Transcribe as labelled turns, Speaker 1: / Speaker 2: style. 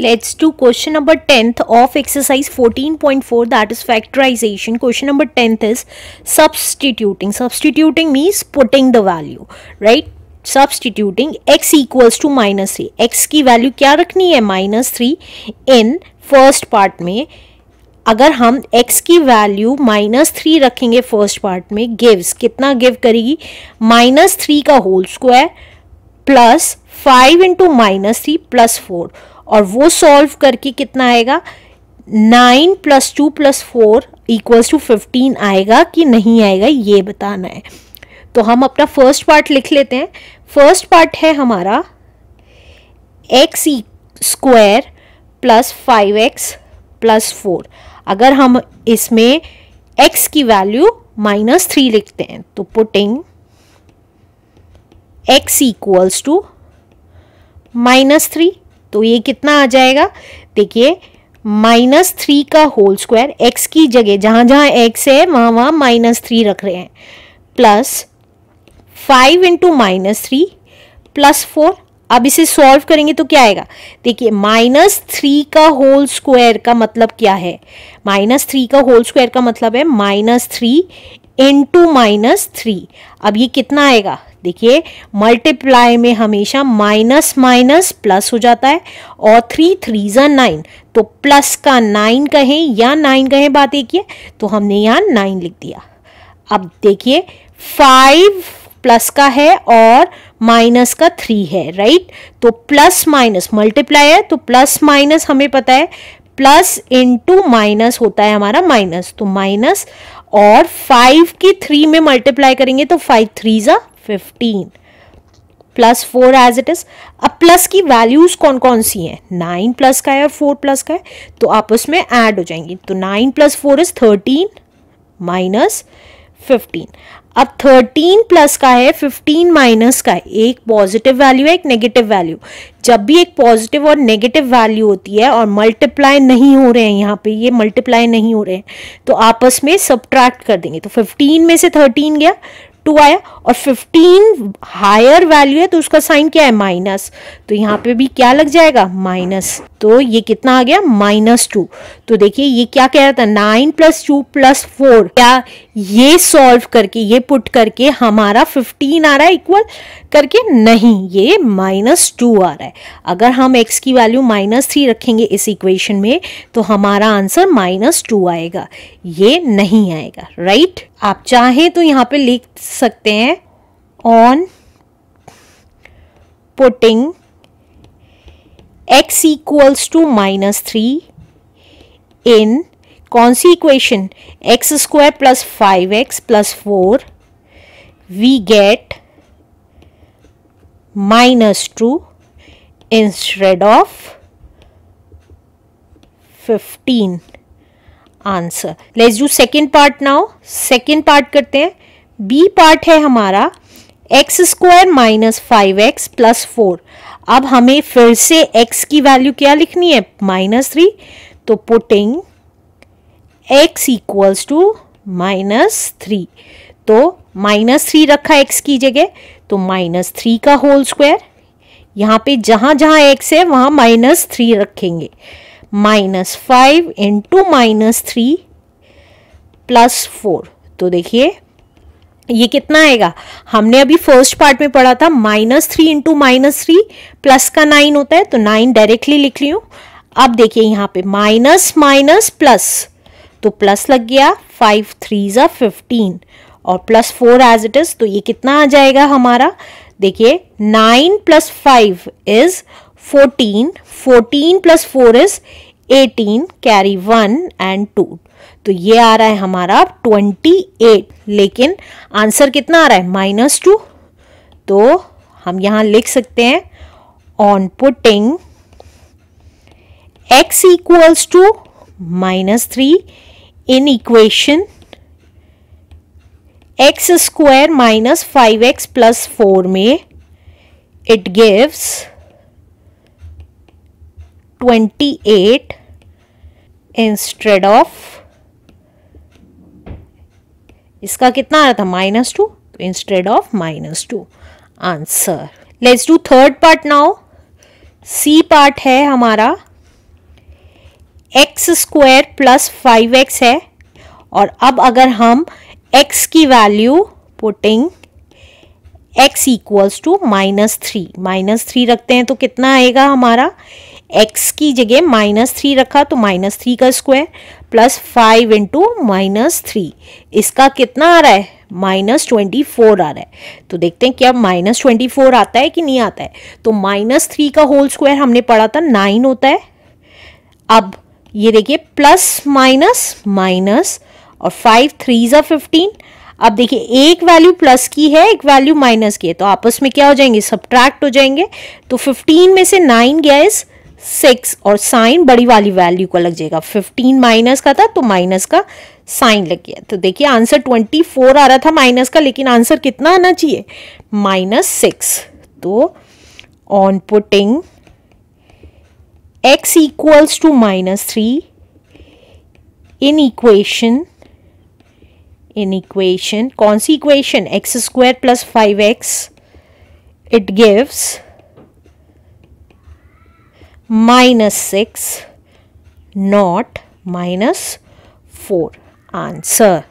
Speaker 1: let's to question number tenth of exercise 14.4 that is factorisation question number tenth is substituting substituting means putting the value right substituting x equals to minus three x की value क्या रखनी है minus three in first part में अगर हम x की value minus three रखेंगे first part में गिव्स कितना गिव करेगी माइनस थ्री का whole square plus five into minus three plus four और वो सॉल्व करके कितना आएगा nine plus two plus four equals to fifteen आएगा कि नहीं आएगा ये बताना है तो हम अपना फर्स्ट पार्ट लिख लेते हैं फर्स्ट पार्ट है हमारा x square plus five x plus four अगर हम इसमें एक्स की वैल्यू माइनस थ्री लिखते हैं तो putting x equals to minus three तो ये कितना आ जाएगा देखिए माइनस थ्री का होल स्क्वायर एक्स की जगह जहां जहां एक्स है वहां वहां माइनस थ्री रख रहे हैं plus five into minus three plus four अब इसे सॉल्व करेंगे तो क्या आएगा देखिए माइनस थ्री का होल स्क्वायर का मतलब क्या है माइनस थ्री का होल स्क्वायर का मतलब है minus three into minus three अब ये कितना आएगा देखिए मल्टीप्लाई में हमेशा माइनस माइनस प्लस हो जाता है और थ्री थ्री जन नाइन तो प्लस का नाइन कहें या नाइन कहें बात एक ही है तो हमने यहाँ नाइन लिख दिया अब देखिए फाइव प्लस का है और माइनस का थ्री है राइट तो प्लस माइनस मल्टीप्लाई है तो प्लस माइनस हमें पता है प्लस इंटू माइनस होता है हमारा माइनस तो माइनस और फाइव की थ्री में मल्टीप्लाई करेंगे तो फाइव थ्री ज़ा fifteen plus four as it is अब प्लस की वैल्यूज कौन कौन सी हैं नाइन प्लस का है और फोर प्लस का है तो आप उसमें ऐड हो जाएंगी तो nine plus four is thirteen minus fifteen अब थर्टीन प्लस का है फिफ्टीन माइनस का है एक पॉजिटिव वैल्यू है एक नेगेटिव वैल्यू जब भी एक पॉजिटिव और नेगेटिव वैल्यू होती है और मल्टीप्लाई नहीं हो रहे हैं यहाँ पे ये मल्टीप्लाई नहीं हो रहे हैं तो आपस में सब्ट्रैक्ट कर देंगे तो फिफ्टीन में से थर्टीन गया टू आया और फिफ्टीन हायर वैल्यू है तो उसका साइन क्या है माइनस तो यहाँ पे भी क्या लग जाएगा माइनस तो ये कितना आ गया माइनस टू तो देखिए ये क्या कह रहा था nine plus two plus four क्या ये सॉल्व करके ये पुट करके हमारा फिफ्टीन आ रहा है इक्वल करके नहीं ये माइनस टू आ रहा है अगर हम एक्स की वैल्यू माइनस थ्री रखेंगे इस इक्वेशन में तो हमारा आंसर माइनस टू आएगा ये नहीं आएगा राइट आप चाहें तो यहाँ पे लिख सकते हैं on putting x equals to minus three in कौन सी equation x square plus five x plus four we get minus two instead of fifteen answer let's do second part now second part करते हैं B part है हमारा x square minus five x plus four अब हमें फिर से x की value क्या लिखनी है माइनस थ्री तो putting x equals to minus three तो माइनस थ्री रखा एक्स की जगह तो माइनस थ्री का होल स्क्वायर यहाँ पे जहाँ जहाँ एक्स है वहाँ माइनस थ्री रखेंगे minus five into minus three plus four तो देखिए ये कितना आएगा हमने अभी फर्स्ट पार्ट में पढ़ा था minus three into minus three plus का नाइन होता है तो नाइन डायरेक्टली लिख ली हूं अब देखिए यहाँ पे माइनस माइनस प्लस तो प्लस लग गया फाइव थ्री ज़ा फिफ्टीन और plus four as it is तो ये कितना आ जाएगा हमारा देखिए nine plus five is fourteen fourteen plus four is eighteen carry one and two तो ये आ रहा है हमारा ट्वेंटी एट लेकिन आंसर कितना आ रहा है माइनस टू तो हम यहां लिख सकते हैं on putting x equals to minus three in equation x square minus five x plus four में इट गिव्स 28 इंस्टेड ऑफ इसका कितना आ रहा था minus two instead of minus two answer let's do third part now C part है हमारा x square plus five x है और अब अगर हम एक्स की value putting x equals to minus three minus three रखते हैं तो कितना आएगा हमारा एक्स की जगह माइनस थ्री रखा तो माइनस थ्री का square plus five into minus three इसका कितना आ रहा है माइनस ट्वेंटी फोर आ रहा है तो देखते हैं क्या माइनस ट्वेंटी फोर आता है कि नहीं आता है तो माइनस थ्री का होल स्क्वायर हमने पढ़ा था नाइन होता है अब ये देखिए प्लस माइनस माइनस और फाइव थ्री ज़ा फिफ्टीन अब देखिए एक वैल्यू प्लस की है एक वैल्यू माइनस की है तो आपस में क्या हो जाएंगे सब्ट्रैक्ट हो जाएंगे तो फिफ्टीन में से नाइन गया इज़ सिक्स और साइन बड़ी वाली वैल्यू का लग जाएगा फिफ्टीन माइनस का था तो माइनस का साइन लग गया तो देखिए आंसर ट्वेंटी फोर आ रहा था माइनस का लेकिन आंसर कितना आना चाहिए माइनस सिक्स तो on putting x equals to minus three in equation in equation कौन सी equation x square plus five x it gives minus 6 not minus 4 answer